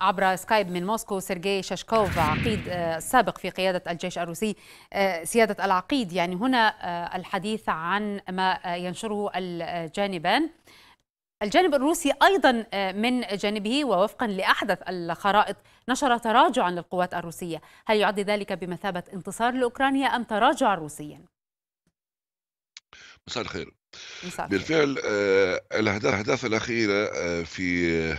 عبر سكايب من موسكو سيرجي شاشكوف عقيد السابق آه، في قيادة الجيش الروسي آه، سيادة العقيد يعني هنا آه، الحديث عن ما ينشره الجانبان الجانب الروسي ايضا من جانبه ووفقا لاحدث الخرائط نشر تراجعا للقوات الروسيه، هل يعد ذلك بمثابه انتصار لاوكرانيا ام تراجعا روسيا؟ مساء الخير. مساء الخير. بالفعل الاهداف الاخيره في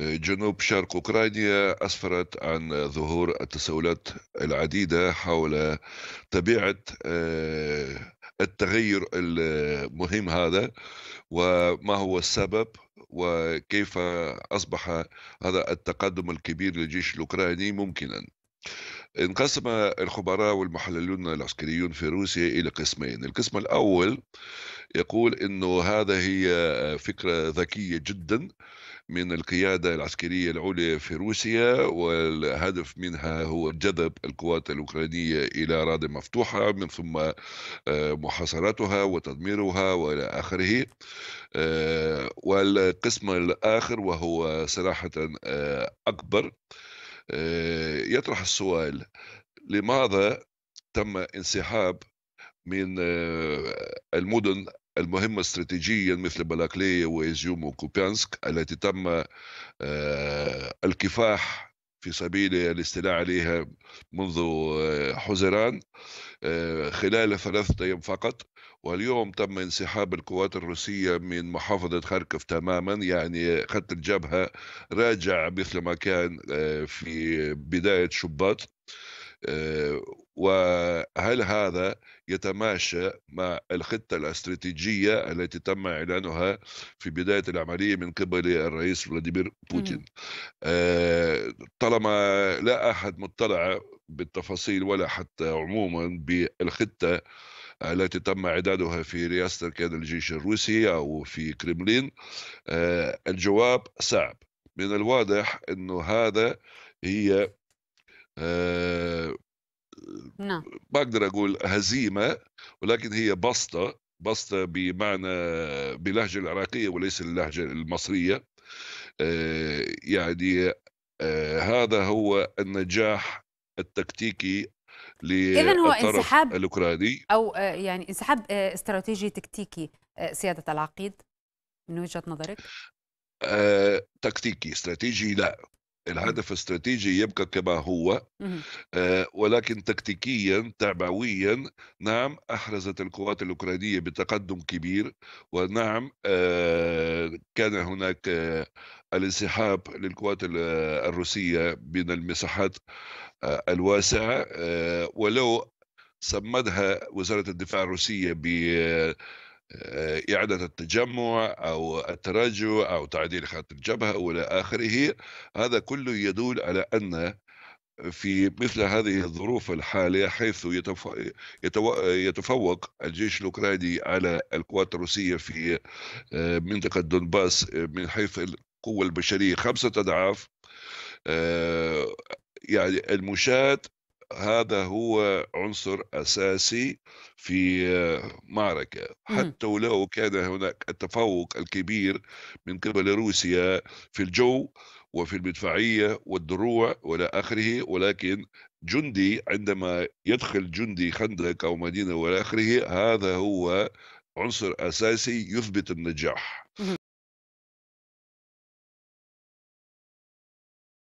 جنوب شرق اوكرانيا اسفرت عن ظهور التساؤلات العديده حول طبيعه آه، التغير المهم هذا وما هو السبب وكيف اصبح هذا التقدم الكبير للجيش الاوكراني ممكنا انقسم الخبراء والمحللون العسكريون في روسيا الى قسمين، القسم الاول يقول انه هذا هي فكره ذكيه جدا من القيادة العسكرية العليا في روسيا والهدف منها هو جذب القوات الأوكرانية إلى أراضي مفتوحة من ثم آه، محاصرتها وتدميرها وإلى آخره آه، والقسم الآخر وهو صراحة آه، أكبر يطرح السؤال لماذا تم انسحاب من المدن المهمة استراتيجيا مثل بلاكلية وإيزيوم وكوبانسك التي تم آه، الكفاح في سبيل الاستيلاء عليها منذ آه، حزيران آه، خلال ثلاثة أيام فقط واليوم تم انسحاب القوات الروسية من محافظة خاركف تماما يعني خط الجبهة راجع مثل ما كان في بداية شباط آه، وهل هذا يتماشى مع الخطة الاستراتيجية التي تم إعلانها في بداية العملية من قبل الرئيس فلاديمير بوتين آه، طالما لا أحد مطلع بالتفاصيل ولا حتى عموما بالخطة التي تم إعدادها في رئاسة أركان الجيش الروسي أو في كريملين آه، الجواب صعب من الواضح أنه هذا هي نعم بقدر اقول هزيمه ولكن هي بسطه بسطه بمعنى بلهجه العراقيه وليس اللهجه المصريه آه، يعني آه، هذا هو النجاح التكتيكي إذن هو انسحاب الاوكراني او آه، يعني انسحاب استراتيجي تكتيكي سياده العقيد من وجهه نظرك تكتيكي استراتيجي لا الهدف استراتيجي يبقى كما هو آه ولكن تكتيكيا تعبويا نعم أحرزت القوات الأوكرانية بتقدم كبير ونعم آه كان هناك آه الانسحاب للقوات الروسية من المساحات آه، الواسعة آه، ولو سمدها وزارة الدفاع الروسية ب آه، إعادة التجمع أو التراجع أو تعديل خط الجبهة وإلى آخره هذا كله يدل على أن في مثل هذه الظروف الحالية حيث يتفوق الجيش الأوكراني على القوات الروسية في آه، منطقة دونباس آه، من حيث القوة البشرية خمسة أضعاف يعني المشاة هذا هو عنصر أساسي في معركة حتى ولو كان هناك التفوق الكبير من قبل روسيا في الجو وفي المدفعية والدروع وإلى آخره ولكن جندي عندما يدخل جندي خندق أو مدينة وإلى آخره هذا هو عنصر أساسي يثبت النجاح